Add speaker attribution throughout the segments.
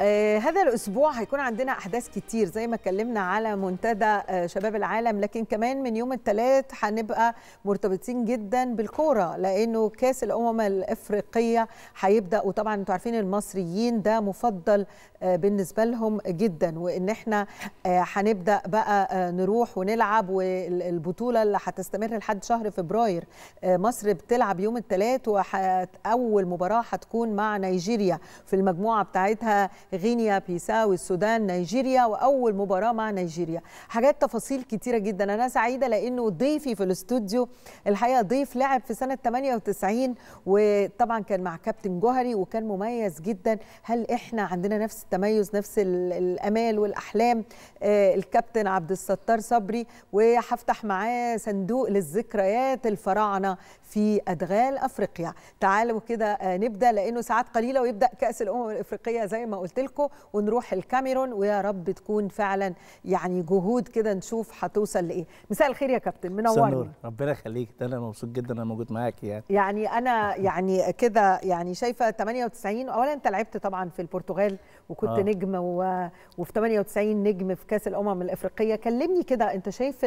Speaker 1: آه هذا الاسبوع هيكون عندنا احداث كتير زي ما اتكلمنا على منتدى آه شباب العالم لكن كمان من يوم الثلاث هنبقى مرتبطين جدا بالكوره لانه كاس الامم الافريقيه هيبدا وطبعا انتوا عارفين المصريين ده مفضل آه، آه، بالنسبه لهم جدا وان احنا آه، هنبدا بقى آه، نروح ونلعب والبطوله اللي هتستمر لحد شهر فبراير مصر بتلعب يوم الثلاث واول مباراه هتكون مع نيجيريا في المجموعه بتاعتها غينيا بيساو السودان نيجيريا واول مباراه مع نيجيريا حاجات تفاصيل كتيره جدا انا سعيده لانه ضيفي في الاستوديو الحقيقه ضيف لعب في سنه 98 وطبعا كان مع كابتن جوهري وكان مميز جدا هل احنا عندنا نفس تميز نفس الامال والاحلام آه، الكابتن عبد الستار صبري وهفتح معاه صندوق للذكريات الفراعنه في ادغال افريقيا تعالوا كده آه، نبدا لانه ساعات قليله ويبدا كاس الامم الافريقيه زي ما قلت لكم ونروح الكاميرون ويا رب تكون فعلا يعني جهود كده نشوف هتوصل لايه مساء الخير يا كابتن منورني
Speaker 2: ربنا يخليك ده انا مبسوط جدا انا موجود معاك يعني
Speaker 1: يعني انا يعني كده يعني شايفه 98 اولا انت لعبت طبعا في البرتغال وكنت آه. نجم و... وفي 98 نجم في كاس الامم الافريقيه كلمني كده انت شايف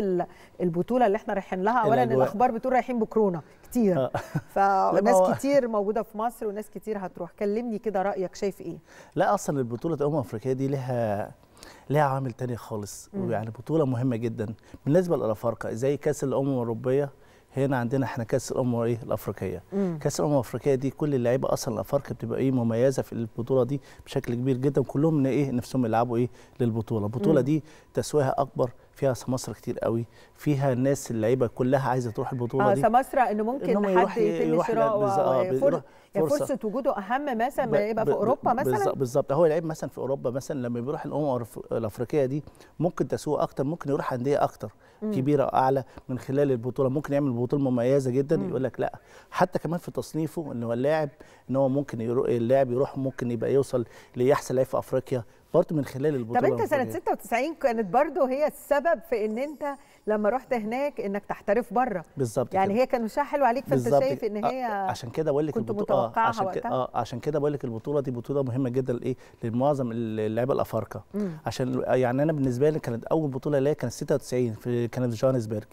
Speaker 1: البطوله اللي احنا رايحين لها اولا الأجواء. الاخبار بتقول رايحين بكورونا كتير آه. فناس كتير موجوده في مصر وناس كتير هتروح كلمني كده رايك شايف ايه
Speaker 2: لا اصلا البطوله الامم الافريقيه دي لها لها عامل تاني خالص ويعني بطوله مهمه جدا بالنسبه للافارقه زي كاس الامم الاوروبيه هنا عندنا احنا كاس الامم ايه الافريقيه كاس الامم الافريقيه دي كل اللعيبه اصلا الافارقه بتبقى ايه مميزه في البطوله دي بشكل كبير جدا كلهم ايه نفسهم يلعبوا ايه للبطوله البطوله دي تسويها اكبر فيها سماسره كتير قوي فيها الناس اللعيبه كلها عايزه تروح البطوله آه دي سماسره
Speaker 1: انه ممكن إن حد يتم شراءه آه، آه، فرصه وجوده اهم مثلا ما يبقى في اوروبا مثلا
Speaker 2: بالظبط هو لعيب مثلا في اوروبا مثلا لما بيروح الامم الافريقيه دي ممكن تسوق اكتر ممكن يروح انديه اكتر كبيره كبيره اعلى من خلال البطوله ممكن يعمل بطوله مميزه جدا مم. يقول لك لا حتى كمان في تصنيفه ان هو اللاعب ان هو ممكن اللاعب يروح ممكن يبقى يوصل لاحسن لاعب في افريقيا برضه من خلال البطوله طب انت سنه
Speaker 1: 96 كانت برضه هي السبب في ان انت لما رحت هناك انك تحترف بره
Speaker 2: بالظبط يعني كده. هي
Speaker 1: كانوا وشها حلو عليك فانت شايف ان آه، هي عشان
Speaker 2: كده بقول لك البطوله آه عشان كده آه عشان كده بقول لك البطوله دي بطوله مهمه جدا لايه لمعظم اللعيبه الافارقه عشان آه، يعني انا بالنسبه لي كانت اول بطوله ليا كانت 96 في كانت في جوهانسبرج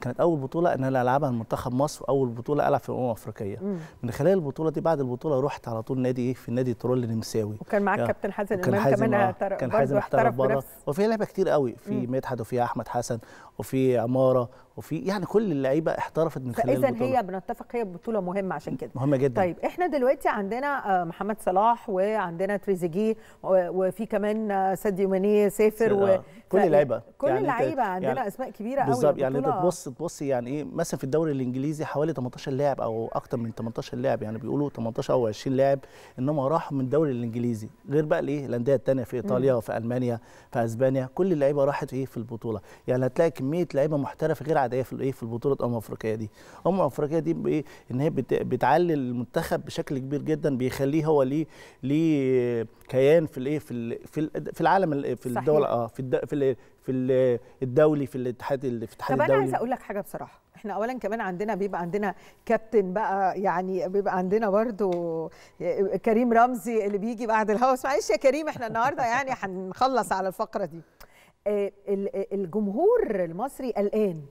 Speaker 2: كانت اول بطوله ان انا العبها لمنتخب مصر واول بطوله العب في الامم الافريقيه من خلال البطوله دي بعد البطوله رحت على طول نادي ايه في نادي ترول النمساوي وكان معاك يعني كابتن
Speaker 1: حازم امام كمان آه، كان حازم احترف بره
Speaker 2: وفي لعيبه كتير قوي في مدحت وفي احمد حسن وفي عماره وفي يعني كل اللعيبه احترفت من خلال البطوله فاذا هي
Speaker 1: بنتفق هي بطوله مهمه عشان كده مهمه جدا طيب احنا دلوقتي عندنا آه، محمد صلاح وعندنا تريزيجيه وفي كمان آه، ساديو ماني سافر آه، و... كل اللعيبه كل يعني اللعيبه يعني عندنا يعني اسماء كبيره قوي بالظبط يعني انت تبص
Speaker 2: تبص يعني ايه مثلا في الدوري الانجليزي حوالي 18 لاعب او اكتر من 18 لاعب يعني بيقولوا 18 او 20 لاعب انما راحوا من الدوري الانجليزي غير بقى الايه الانديه الثانيه في ايطاليا وفي المانيا في اسبانيا كل اللعيبه راحت ايه في البطوله يعني هتلاقي كميه لعيبه محترفه غير عاديه في الايه في البطوله الامم الافريقيه دي الامم الافريقيه دي بايه ان هي بتعلي المنتخب بشكل كبير جدا بيخليه هو ليه ليه كيان في الايه في في العالم في الدول اه في الد... في في الدولي في الاتحاد في الاتحاد الدولي طب انا عايز اقول
Speaker 1: لك حاجه بصراحه احنا اولا كمان عندنا بيبقى عندنا كابتن بقى يعني بيبقى عندنا برضو آه، كريم رمزي اللي بيجي بعد الهوس معلش يا كريم احنا النهارده يعني هنخلص على الفقره دي آه، آه، الجمهور المصري قلقان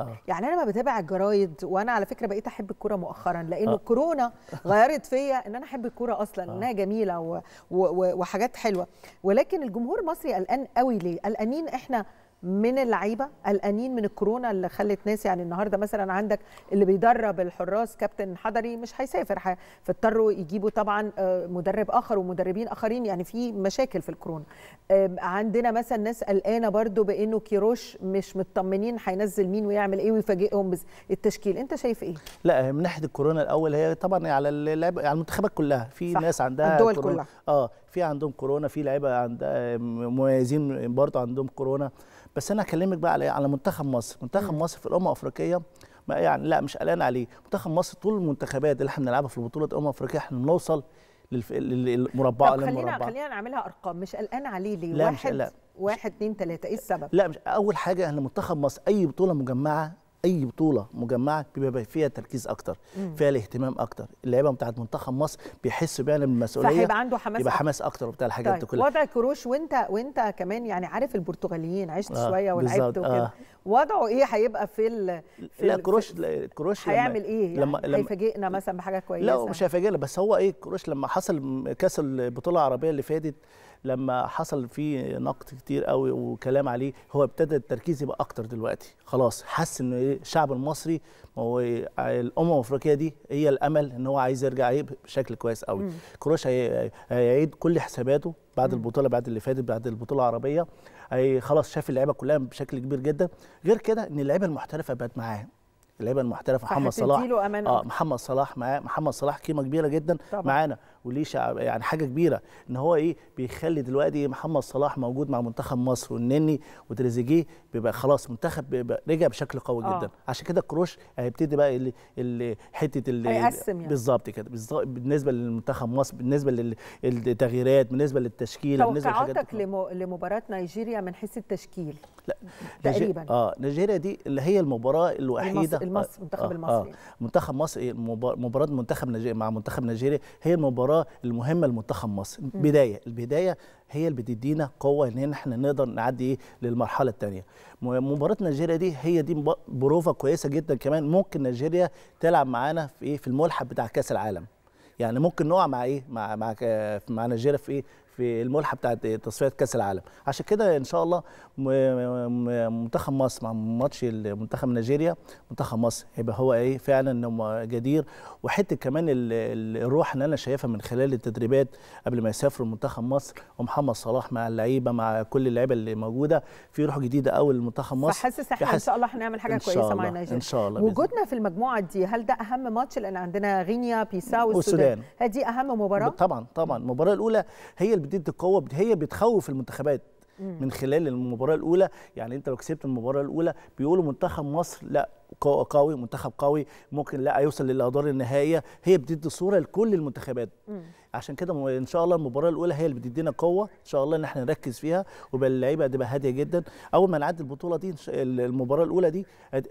Speaker 1: أوه. يعني انا ما بتابع الجرايد وانا على فكره بقيت احب الكوره مؤخرا لان آه. الكورونا غيرت فيا ان انا احب الكوره اصلا أوه. انها جميله و... و... و... وحاجات حلوه ولكن الجمهور المصري قلقان قوي ليه قلقانين احنا من اللعيبه قلقانين من الكورونا اللي خلت ناس يعني النهارده مثلا عندك اللي بيدرب الحراس كابتن حضري مش هيسافر فاضطروا يجيبوا طبعا آه، مدرب اخر ومدربين اخرين يعني في مشاكل في الكورونا عندنا مثلا ناس قلقانه برضو بانه كيروش مش مطمنين هينزل مين ويعمل ايه ويفاجئهم بالتشكيل انت شايف ايه
Speaker 2: لا من ناحيه الكورونا الاول هي طبعا على على المنتخبات كلها في ناس عندها الدول كلها اه في عندهم كورونا في لعيبه عند مميزين برضه عندهم كورونا بس انا هكلمك بقى على إيه؟ على منتخب مصر منتخب مصر في الامم الافريقيه ما يعني لا مش قلقان عليه منتخب مصر طول المنتخبات اللي احنا بنلعبها في البطوله الامم الافريقيه احنا بنوصل للف... للمربع طب خلينا للمربع. خلينا
Speaker 1: نعملها ارقام مش قلقان عليه ليه لا واحد مش قلقان. واحد اتنين تلاته ايه السبب لا
Speaker 2: مش اول حاجه احنا منتخب مصر اي بطوله مجمعه اي بطوله مجمعه بيبقى فيها تركيز اكتر مم. فيها الاهتمام اكتر اللعيبه بتاعت منتخب مصر بيحسوا فعلا بالمسؤوليه فهيبقى عنده حماس يبقى حماس اكتر وبتاع الحاجات طيب. دي كلها وضع
Speaker 1: كروش وانت وانت كمان يعني عارف البرتغاليين عشت آه. شويه ولعبت وكده آه. وضعه ايه هيبقى في ال... في لا كروش
Speaker 2: في... كروش هيعمل ايه يعني لما لما
Speaker 1: هيفاجئنا مثلا بحاجه كويسه لا مش
Speaker 2: هيفاجئنا بس هو ايه كروش لما حصل كاس البطوله العربيه اللي فاتت لما حصل فيه نقد كتير قوي وكلام عليه هو ابتدى التركيز يبقى اكتر دلوقتي خلاص حس ان إيه، الشعب المصري هو الامم الافريقيه دي هي الامل ان هو عايز يرجع بشكل كويس قوي كروش هيعيد كل حساباته بعد البطوله بعد اللي فاتت بعد البطوله العربيه خلاص شاف اللعيبه كلها بشكل كبير جدا غير كده ان اللعيبه المحترفه بقت معاه اللعيبه المحترفه محمد صلاح اه محمد صلاح معاه محمد صلاح قيمه كبيره جدا معانا وليه شعب يعني حاجه كبيره ان هو ايه بيخلي دلوقتي محمد صلاح موجود مع منتخب مصر والنني وتريزيجيه بيبقى خلاص منتخب بيبقى رجع بشكل قوي جدا آه. جدا عشان كده كروش هيبتدي بقى اللي اللي حته اللي يعني. بالظبط كده بالنسبه للمنتخب مصر بالنسبه للتغييرات بالنسبه للتشكيل بالنسبه توقعاتك
Speaker 1: لمباراه نيجيريا من حيث التشكيل لا تقريبا
Speaker 2: اه نيجيريا دي اللي هي المباراه الوحيده المصري المنتخب آه،, آه المصري آه. منتخب مصر إيه، مباراه منتخب نيجيريا مع منتخب نيجيريا هي المباراه المباراه المهمه لمنتخب مصر بدايه البدايه هي اللي بتدينا قوه ان احنا نقدر نعدي إيه للمرحله الثانيه مباراه نيجيريا دي هي دي بروفه كويسه جدا كمان ممكن نيجيريا تلعب معانا في ايه في الملحق بتاع كاس العالم يعني ممكن نقع مع ايه مع مع مع نيجيريا في ايه في الملحه بتاعت تصفيات كاس العالم عشان كده ان شاء الله منتخب مصر مع ماتش منتخب نيجيريا منتخب مصر هيبقى هو ايه فعلا جدير وحته كمان الروح اللي انا شايفها من خلال التدريبات قبل ما يسافروا منتخب مصر ومحمد صلاح مع اللعيبه مع كل اللعيبه اللي موجوده في روح جديده قوي لمنتخب مصر فحاسس احنا ان شاء الله
Speaker 1: هنعمل حاجه كويسه مع نيجيريا ان شاء الله وجودنا في المجموعه دي هل ده اهم ماتش لان عندنا غينيا بيساو والسودان هذه اهم مباراه
Speaker 2: طبعا طبعا المباراه الاولى هي بتدي قوه هي بتخوف المنتخبات من خلال المباراه الاولى يعني انت لو كسبت المباراه الاولى بيقولوا منتخب مصر لا قوي منتخب قوي ممكن لا يوصل للادوار النهائيه هي بتدي صوره لكل المنتخبات عشان كده ان شاء الله المباراه الاولى هي اللي بتدينا قوه ان شاء الله ان احنا نركز فيها ويبقى اللعيبه هتبقى هاديه جدا اول ما نعدي البطوله دي المباراه الاولى دي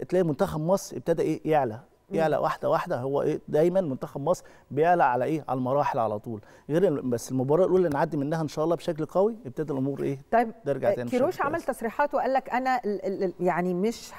Speaker 2: تلاقي منتخب مصر ابتدى ايه يعلى يعلى واحده واحده هو ايه دايما منتخب مصر بيعلى على ايه على المراحل على طول غير بس المباراه الاولى اللي نعدي منها ان شاء الله بشكل قوي ابتدى الامور ايه طيب ترجع تاني كيروش عمل
Speaker 1: تصريحات وقال لك انا يعني مش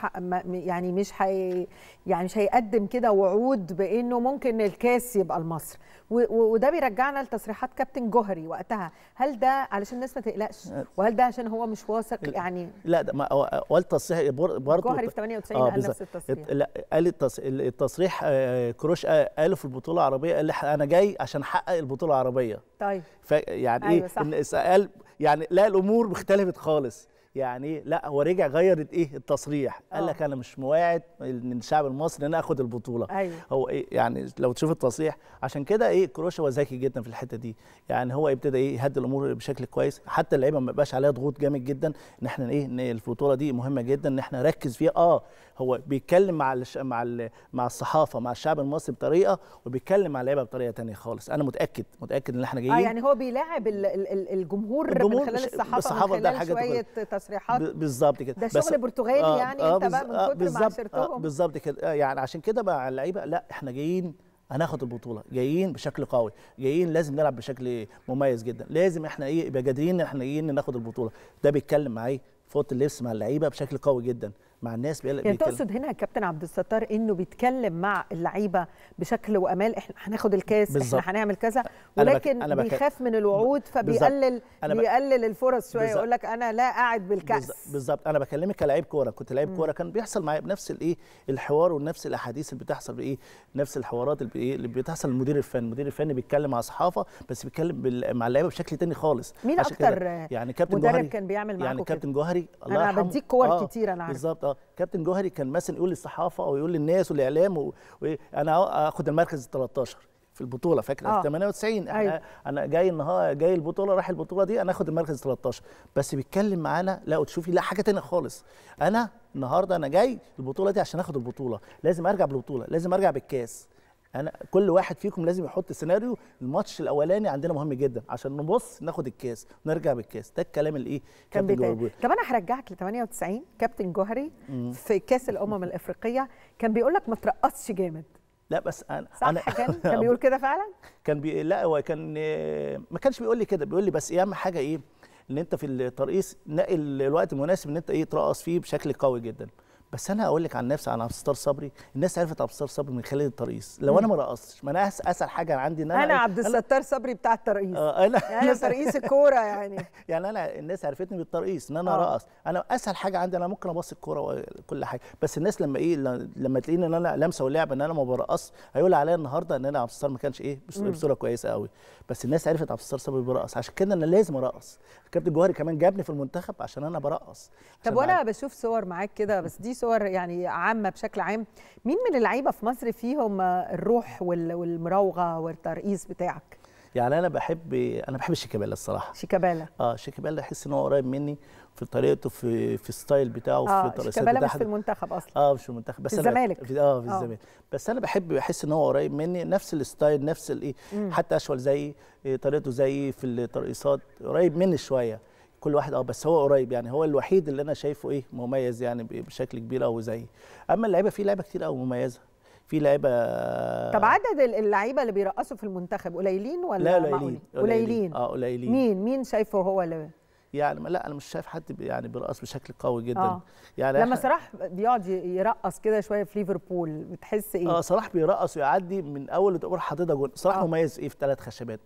Speaker 1: يعني مش هي يعني مش هيقدم كده وعود بانه ممكن الكاس يبقى لمصر وده بيرجعنا لتصريحات كابتن جوهري وقتها هل ده علشان الناس ما تقلقش أه. وهل ده عشان هو مش واثق يعني
Speaker 2: لا ده ما اول تصريح برضه جوهري في 98 آه قال نفس التصريح لا قال التصريح التصريح آه، كروش آه، قاله في البطوله العربيه قال لي انا جاي عشان احقق البطوله العربيه طيب يعني إيه؟ أيوة ايه صح. قال يعني لا الامور اختلفت خالص يعني لا هو رجع غيرت ايه التصريح قال آه. لك انا مش مواعد من الشعب المصري ان انا اخد البطوله أيوة. هو ايه يعني لو تشوف التصريح عشان كده ايه كروشا هو ذكي جدا في الحته دي يعني هو ابتدى ايه يهدي الامور بشكل كويس حتى اللعيبه ما بقاش عليها ضغوط جامد جدا ان احنا ايه ان البطوله دي مهمه جدا ان احنا نركز فيها اه هو بيتكلم مع الش... مع ال... مع الصحافه مع الشعب المصري بطريقه وبيتكلم مع اللعيبه بطريقه ثانيه خالص انا متاكد متاكد ان احنا آه، جايين اه يعني
Speaker 1: هو بيلاعب الجمهور, الجمهور من خلال الصحافه, الصحافة من خلال شويه تصريحات
Speaker 2: بالظبط كده ده شغل برتغالي آه يعني آه انت بقى من آه، كتر بالزبط ما عشرتهم آه بالظبط كده آه، يعني عشان كده بقى اللعيبه لا احنا جايين هناخد البطوله جايين بشكل قوي جايين لازم نلعب بشكل مميز جدا لازم احنا ايه يبقى قادرين احنا جايين ناخد البطوله ده بيتكلم معايا في اوضه اللبس مع اللعيبه بشكل قوي جدا مع الناس بيقلق يعني تقصد
Speaker 1: هنا كابتن عبد الستار انه بيتكلم مع اللعيبه بشكل وامال احنا هناخد الكاس بالزبط. احنا هنعمل كذا ولكن أنا بك... أنا بك... بيخاف من الوعود فبيقلل أنا ب... بيقلل الفرص شويه يقول لك انا لا قاعد بالكاس
Speaker 2: بالظبط انا بكلمك كلاعب كوره كنت لعيب كوره كان بيحصل معايا بنفس الايه الحوار ونفس الاحاديث اللي بتحصل بايه نفس الحوارات اللي بايه اللي بتحصل المدير الفني المدير الفني بيتكلم مع الصحافه بس بيتكلم بال... مع اللعيبه بشكل تاني خالص مين اكتر يعني كابتن جوهري كان بيعمل يعني كابتن جوهري الله يرحمه انا بديك كور آه كتير انا عارف بالظبط اه كابتن جوهري كان مثلا يقول للصحافه او يقول للناس والاعلام و... و... انا اخد المركز ال 13 في البطوله فاكر آه. 98 احنا أيوة. انا جاي النهارده جاي البطوله رايح البطوله دي انا اخد المركز 13 بس بيتكلم معانا لا وتشوفي لا حاجه ثانيه خالص انا النهارده انا جاي البطوله دي عشان اخد البطوله لازم ارجع بالبطوله لازم ارجع بالكاس انا كل واحد فيكم لازم يحط سيناريو الماتش الاولاني عندنا مهم جدا عشان نبص ناخد الكاس نرجع بالكاس ده الكلام الايه كان بيتقال
Speaker 1: طب انا هرجعك ل 98 كابتن جوهري مم. في كاس الامم الافريقيه كان بيقول لك ما ترقصش جامد لا بس انا صح أنا كان كان بيقول كده فعلا
Speaker 2: كان بي لا هو كان ما كانش بيقول لي كده بيقول لي بس إيه اهم حاجه ايه ان انت في الترقيص نقي الوقت المناسب ان انت ايه ترقص فيه بشكل قوي جدا بس انا اقول لك عن نفسي عن الستار صبري الناس عرفت عبد الستار صبري من خلال الترقيص لو انا ما رقصتش ما انا اسهل حاجه عندي ان انا انا إيه؟ عبد الستار صبري بتاع الترقيص آه انا يعني انا ترقيص الكوره يعني يعني انا الناس عرفتني بالترقيص ان انا آه. ارقص انا اسهل حاجه عندي انا ممكن ابص الكوره وكل حاجه بس الناس لما ايه لما تلاقيني ان انا لمسه ولعب ان انا ما برقص هيقول عليا النهارده ان انا عبد الستار ما كانش ايه بصوره كويسه قوي بس الناس عرفت عبد الستار صبري برقص عشان كده انا لازم ارقص كابتن جوهري كمان جابني في المنتخب عشان انا برقص
Speaker 1: طب وانا بشوف صور معاك كده بس دي صور صور يعني عامه بشكل عام مين من اللعيبه في مصر فيهم الروح والمراوغه والترقيص بتاعك
Speaker 2: يعني انا بحب انا بحب شيكابالا الصراحه شيكابالا اه شيكابالا احس ان هو قريب مني في طريقته في في الستايل بتاعه آه في شيكابالا مش في
Speaker 1: المنتخب اصلا
Speaker 2: اه مش في المنتخب بس في الزمالك في اه في آه. الزمالك بس انا بحب بحس ان هو قريب مني نفس الستايل نفس الايه حتى اشول زيي آه، طريقته زيي في الترقيصات قريب مني شويه كل واحد اه بس هو قريب يعني هو الوحيد اللي انا شايفه ايه مميز يعني بشكل كبير او زيي اما اللعيبه في لعيبه كتير قوي مميزه في لعيبه طب
Speaker 1: عدد اللعيبه اللي بيرقصوا في المنتخب قليلين ولا لا قليلين قليلين اه
Speaker 2: قليلين مين
Speaker 1: مين شايفه هو اللي
Speaker 2: يعني لا انا مش شايف حد يعني بيرقص بشكل قوي جدا آه. يعني لما صلاح
Speaker 1: بيقعد يرقص كده شويه في
Speaker 2: ليفربول بتحس ايه اه صلاح بيرقص ويعدي من اول تقول حاططها جون صلاح آه. مميز ايه في ثلاث خشبات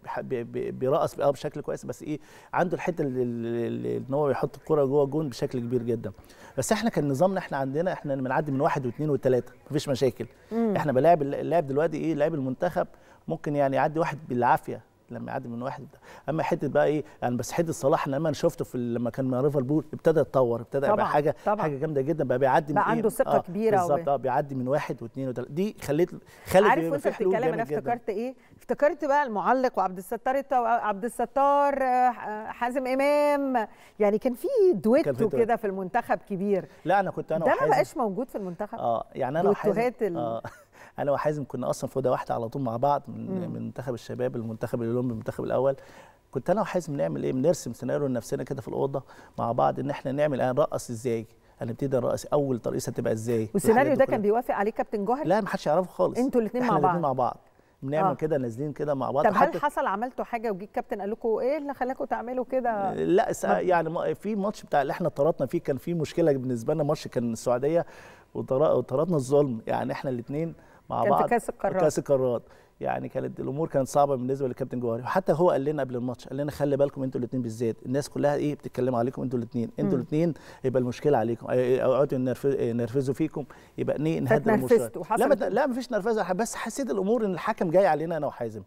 Speaker 2: بيرقص اه بشكل كويس بس ايه عنده الحته اللي ان هو بيحط الكره جوه جون بشكل كبير جدا بس احنا كان نظامنا احنا عندنا احنا بنعدي من واحد واثنين وثلاثه مفيش مشاكل مم. احنا بلاعب اللاعب دلوقتي ايه لاعب المنتخب ممكن يعني يعدي واحد بالعافيه لما يعدي من واحد اما حته بقى ايه يعني بس حته صلاح لما انا شفته في لما كان مع ليفربول ابتدى يتطور ابتدى يبقى حاجه طبعًا. حاجه جامده جدا بقى بيعدي بقى من إيه، عنده ثقه إيه؟ كبيره بالظبط اه بيعدي من واحد واثنين وثلاثه دي خليت خلت عارف وانت بتتكلم انا افتكرت
Speaker 1: ايه؟ افتكرت بقى المعلق وعبد الستار عبد الستار آه، حازم امام يعني كان في دويتو كده في المنتخب كبير
Speaker 2: لا انا كنت انا ده ما بقاش
Speaker 1: موجود في المنتخب اه
Speaker 2: يعني انا دويتوهات آه. انا وحازم كنا اصلا في اوضه واحده على طول مع بعض من, من منتخب الشباب المنتخب الاولمبي المنتخب الاول كنت انا وحازم نعمل ايه بنرسم سيناريو لنفسنا كده في الاوضه مع بعض ان احنا نعمل هنرقص آه، ازاي هنبتدي نرقص اول ترقيصه تبقى ازاي والسيناريو ده كان
Speaker 1: بيوافق عليه كابتن جوهر لا
Speaker 2: ما حدش يعرفه خالص انتوا الاثنين مع بعض مع بعض بنعمل آه. كده نازلين كده مع بعض طب هل حصل
Speaker 1: عملتوا حاجه وجيه الكابتن قال لكم ايه اللي خلاكم تعملوا كده لا
Speaker 2: يعني في ماتش بتاع اللي احنا طردنا فيه كان في مشكله بالنسبه لنا ماتش كان السعوديه وطردنا الظلم يعني احنا الاثنين مع كان بعض كاس القارات كاس القارات يعني كانت الامور كانت صعبه بالنسبه للكابتن جوهري وحتى هو قال لنا قبل الماتش قال لنا خلي بالكم انتوا الاثنين بالذات الناس كلها ايه بتتكلم عليكم انتوا الاثنين انتوا الاثنين يبقى المشكله عليكم اقعدوا ينرفزوا فيكم يبقى ايه نهدى المشكله لا ما لا مفيش نرفزه بس حسيت الامور ان الحكم جاي علينا انا وحازم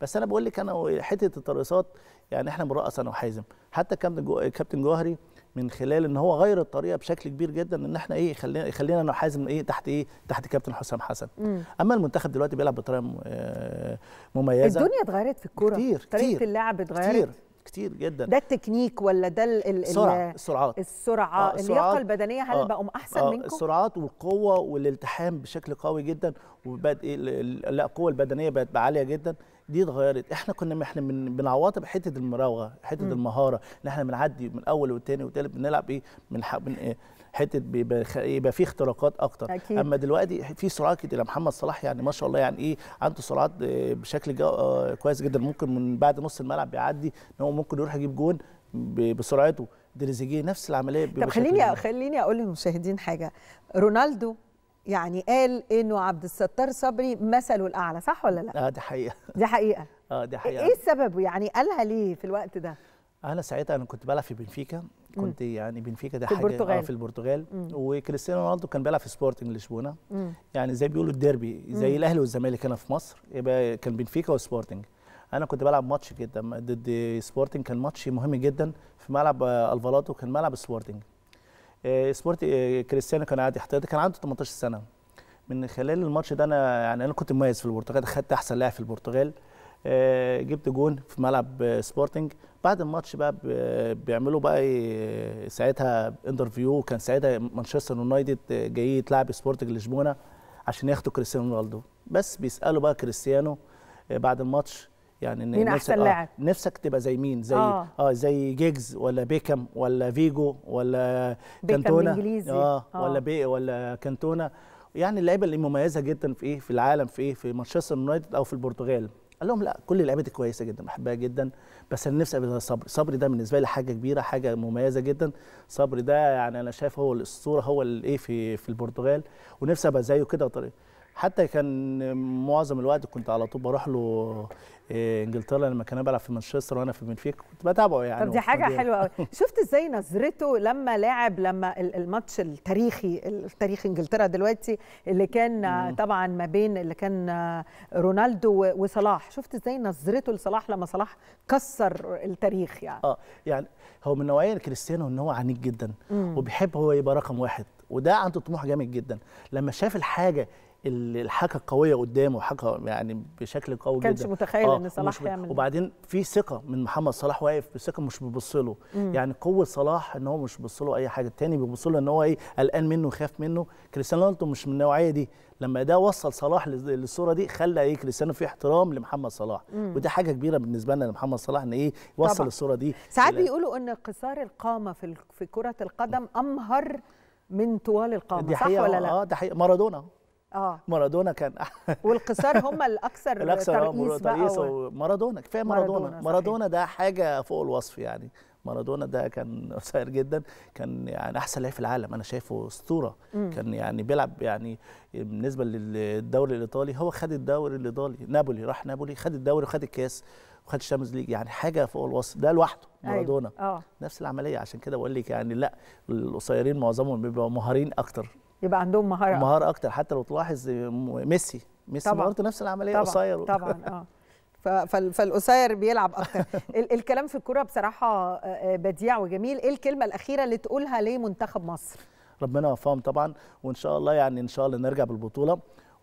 Speaker 2: بس انا بقول لك انا حته الترقصات يعني احنا بنرقص انا وحازم حتى الكابتن جو... كابتن جوهري من خلال ان هو غير الطريقه بشكل كبير جدا ان احنا ايه خلينا خلينا نحازم ايه تحت ايه تحت كابتن حسام حسن مم. اما المنتخب دلوقتي بيلعب بطريقه آه، مميزه الدنيا
Speaker 1: اتغيرت في الكوره كتير طريقه كتير اللعب اتغيرت كتير
Speaker 2: كتير جدا ده
Speaker 1: التكنيك ولا ده ال ال السرعه السرعات السرعه آه اللياقه البدنيه هل آه بقوا احسن آه منكم
Speaker 2: السرعات والقوه والالتحام بشكل قوي جدا وبقت لا القوه البدنيه بقت عاليه جدا دي اتغيرت احنا كنا احنا من بنعوضها بحته المراوغه حته م. المهاره ان احنا بنعدي من اول والتاني والتالت بنلعب ايه من, من إيه حته بيبقى إيه؟ في اختراقات اكتر أكيد. اما دلوقتي في سرعات كده محمد صلاح يعني ما شاء الله يعني ايه عنده سرعات بشكل آه، كويس جدا ممكن من بعد نص الملعب بيعدي ان هو ممكن يروح يجيب جون بسرعته تريزيجيه نفس العمليه طب خليني
Speaker 1: خليني اقول للمشاهدين حاجه رونالدو يعني قال انه عبد الستار صبري مثله الاعلى صح ولا لا؟ اه دي حقيقه دي حقيقه
Speaker 2: اه دي إيه حقيقه ايه
Speaker 1: السبب يعني قالها ليه في الوقت ده؟
Speaker 2: انا ساعتها انا كنت بلعب في بنفيكا كنت مم. يعني بنفيكا ده في حاجه آه، البرتغال. آه في البرتغال وكريستيانو رونالدو كان بيلعب في سبورتنج لشبونه يعني زي بيقولوا الديربي زي الاهلي والزمالك هنا في مصر يبقى كان بنفيكا وسبورتنج انا كنت بلعب ماتش جدا ضد سبورتنج كان ماتش مهم جدا في ملعب آه، الفالاتو كان ملعب سبورتنج آه، سبورت آه، كريستيانو كان قاعد احتياطي كان عنده 18 سنه من خلال الماتش ده انا يعني انا كنت مميز في البرتغال خدت احسن لاعب في البرتغال آه، جبت جون في ملعب سبورتنج بعد الماتش بقى بيعملوا بقى ساعتها انترفيو كان ساعتها مانشستر يونايتد جاي يتلعب سبورتنج لشبونه عشان ياخدوا كريستيانو رونالدو بس بيسالوا بقى كريستيانو بعد الماتش يعني إن مين احسن آه، لاعب آه نفسك تبقى زي مين زي اه, آه زي جيجز ولا بيكم ولا فيجو ولا كانتونا آه, اه ولا بي ولا كانتونا يعني اللعيبه اللي مميزه جدا في ايه في العالم في ايه في مانشستر يونايتد او في البرتغال قال لهم لا كل اللعيبه دي كويسه جدا بحبها جدا بس انا نفسي ابقى زي صبري صبري ده بالنسبه لي حاجه كبيره حاجه مميزه جدا صبري ده يعني انا شايف هو الاسطوره هو الايه في في البرتغال ونفسي ابقى زيه كده وطريقه حتى كان معظم الوقت كنت على طول بروح له إيه، انجلترا لما كان بلعب في مانشستر وانا في بنفيكا كنت بتابعه يعني طب دي حاجه حلوه
Speaker 1: قوي شفت ازاي نظرته لما لعب لما الماتش التاريخي التاريخ انجلترا دلوقتي اللي كان طبعا ما بين اللي كان رونالدو وصلاح شفت ازاي نظرته لصلاح لما صلاح كسر التاريخ يعني
Speaker 2: اه يعني هو من نوعيه كريستيانو ان هو عنيد جدا وبيحب هو يبقى رقم واحد وده عنده طموح جامد جدا لما شاف الحاجه الحاجه القويه قدامه حاجه يعني بشكل قوي كانش جدا كانش متخيل آه ان صلاح يعمل وبعدين في ثقه من محمد صلاح واقف بثقه مش بيبص له يعني قوه صلاح ان هو مش بيبص له اي حاجه الثاني بيبص له ان هو ايه قلقان منه خاف منه كريستيانو رونالدو مش من النوعيه دي لما ده وصل صلاح للصوره دي خلى ايه كريستيانو في احترام لمحمد صلاح مم. ودي حاجه كبيره بالنسبه لنا لمحمد صلاح ان ايه وصل طبعا. الصوره دي ساعات بيقولوا
Speaker 1: ان قصار القامه في في كره القدم امهر من طوال القامه صح ولا لا؟ اه ده حقيقة مارادونا اه
Speaker 2: مارادونا كان
Speaker 1: والقصار هم الاكثر الاكثر آه، ترقيص بقى
Speaker 2: ومارادونا كفايه مارادونا مارادونا ده حاجه فوق الوصف يعني مارادونا ده كان قصير جدا كان يعني احسن لاعب في العالم انا شايفه اسطوره كان يعني بيلعب يعني بالنسبه للدوري الايطالي هو خد الدوري الايطالي نابولي راح نابولي خد الدوري وخد الكاس وخد الشامبيونز ليج يعني حاجه فوق الوصف ده لوحده أيوه. مارادونا أيوة. نفس العمليه عشان كده بقول لك يعني لا القصيرين معظمهم بيبقوا مهارين اكتر يبقى عندهم مهاره مهاره اكتر حتى لو تلاحظ ميسي ميسي برضه نفس العمليه قصير طبعا
Speaker 1: اه فالقصير بيلعب اكتر الكلام في الكوره بصراحه آه، آه، بديع وجميل ايه الكلمه الاخيره اللي تقولها لمنتخب مصر
Speaker 2: ربنا يوفقهم طبعا وان شاء الله يعني ان شاء الله نرجع بالبطوله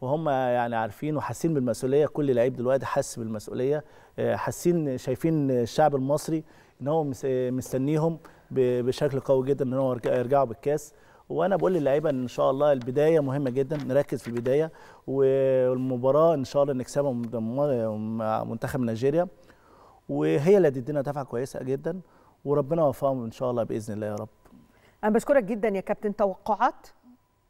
Speaker 2: وهم يعني عارفين وحاسين بالمسؤوليه كل لعيب دلوقتي حاس بالمسؤوليه آه، حاسين شايفين الشعب المصري ان هو آه، مستنيهم بشكل قوي جدا ان هو يرجعوا بالكاس وانا بقول للعيبه ان شاء الله البدايه مهمه جدا نركز في البدايه والمباراه ان شاء الله نكسبها مع منتخب نيجيريا وهي اللي هتدينا دفعه كويسه جدا وربنا يوفقهم ان شاء الله باذن الله يا رب انا بشكرك
Speaker 1: جدا يا كابتن توقعات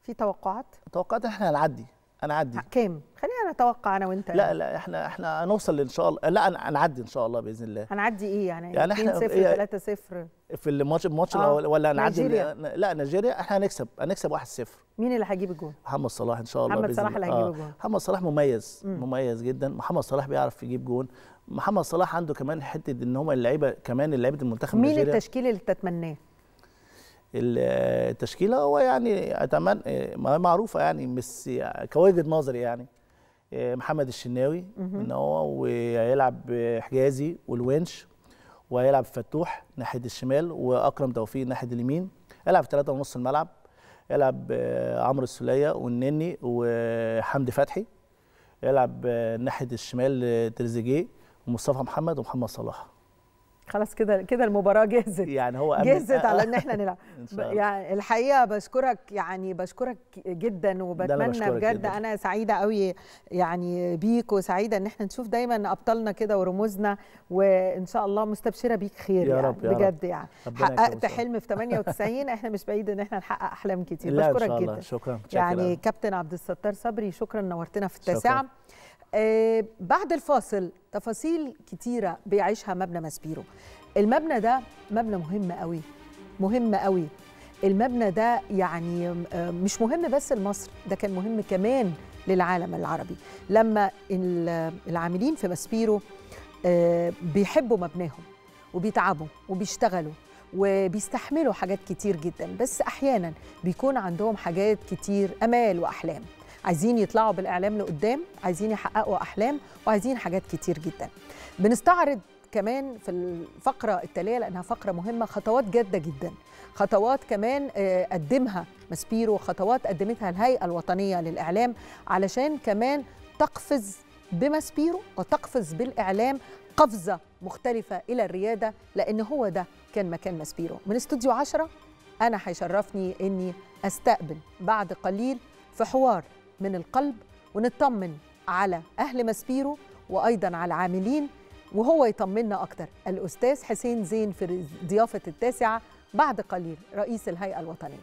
Speaker 1: في توقعات توقعات احنا هنعدي انا اعدي كام خلينا نتوقع انا وانت لا يعني. لا احنا احنا هنوصل
Speaker 2: ان شاء الله لا انا هنعدي ان شاء الله باذن الله
Speaker 1: هنعدي ايه يعني, يعني 2 0 3 0
Speaker 2: في الماتش الماتش آه. ولا هنعدي لا نيجيريا احنا هنكسب هنكسب 1 0
Speaker 1: مين اللي هيجيب الجون
Speaker 2: محمد صلاح ان شاء الله محمد صلاح اللي هيجيب آه، الجون محمد صلاح مميز م. مميز جدا محمد صلاح بيعرف يجيب جون محمد صلاح عنده كمان حته ان هم اللعيبه كمان لعيبه المنتخب مين التشكيل
Speaker 1: اللي تتمناه
Speaker 2: التشكيله هو يعني اتمنى معروفه يعني بس كوجهه نظري يعني آه، محمد الشناوي ان هو وهيلعب حجازي والونش وهيلعب فتوح ناحيه الشمال واكرم توفيق ناحيه اليمين يلعب ثلاثه ونص الملعب يلعب آه، عمرو السوليه والنني وحمدي فتحي يلعب آه، ناحيه الشمال تريزيجيه ومصطفى محمد ومحمد صلاح
Speaker 1: خلاص كده كده المباراه جهزت يعني هو جهزت على ان احنا آه. نلعب يعني الحقيقه بشكرك يعني بشكرك جدا وبتمنى بجد جداً. انا سعيده قوي يعني بيك وسعيده ان احنا نشوف دايما ابطالنا كده ورموزنا وان شاء الله مستبشره بيك خير يا يعني رب يعني بجد يعني حققت حلم في 98 احنا مش بعيد ان احنا نحقق احلام كتير بشكرك جدا شكرا يعني كابتن عبد الستار صبري شكرا نورتنا في التاسعه آه، بعد الفاصل تفاصيل كتيرة بيعيشها مبنى ماسبيرو المبنى ده مبنى مهم قوي مهم قوي المبنى ده يعني آه، مش مهم بس لمصر ده كان مهم كمان للعالم العربي لما العاملين في ماسبيرو آه، بيحبوا مبناهم وبيتعبوا وبيشتغلوا وبيستحملوا حاجات كتير جدا بس احيانا بيكون عندهم حاجات كتير امال واحلام عايزين يطلعوا بالإعلام لقدام عايزين يحققوا أحلام وعايزين حاجات كتير جدا بنستعرض كمان في الفقرة التالية لأنها فقرة مهمة خطوات جادة جدا خطوات كمان آه، قدمها ماسبيرو خطوات قدمتها الهيئة الوطنية للإعلام علشان كمان تقفز بماسبيرو وتقفز بالإعلام قفزة مختلفة إلى الريادة لأن هو ده كان مكان ماسبيرو من استوديو 10 أنا هيشرفني إني أستقبل بعد قليل في حوار من القلب ونطمن على أهل ماسبيرو وأيضا على العاملين وهو يطمنا أكتر الأستاذ حسين زين في ضيافة التاسعة بعد قليل رئيس الهيئة الوطنية